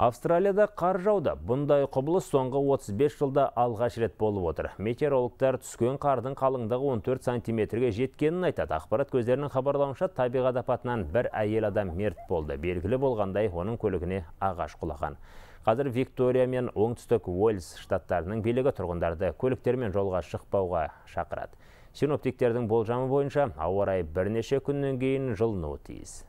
Австралияда қар жауды. Бұндай құбылыс соңғы 35 жылда алғаш рет болып отыр. Метеорологтар түскен қардың қалыңдығы 14 сантиметрге жеткенін айтады. Ақпарат көздерінің хабарлауынша табиғат апатынан бір әйел адам мерт болды. Белгілі болғандай, оның көлігіне ағаш құлаған. Қазір Виктория мен оңтүстік Уэльс штаттарының билігі тұрғындарды көліктермен жолға шықпауға шақырады. Синоптиктердің болжамы бойынша ауа райы бірнеше күннен кейін жылынуы тиіс.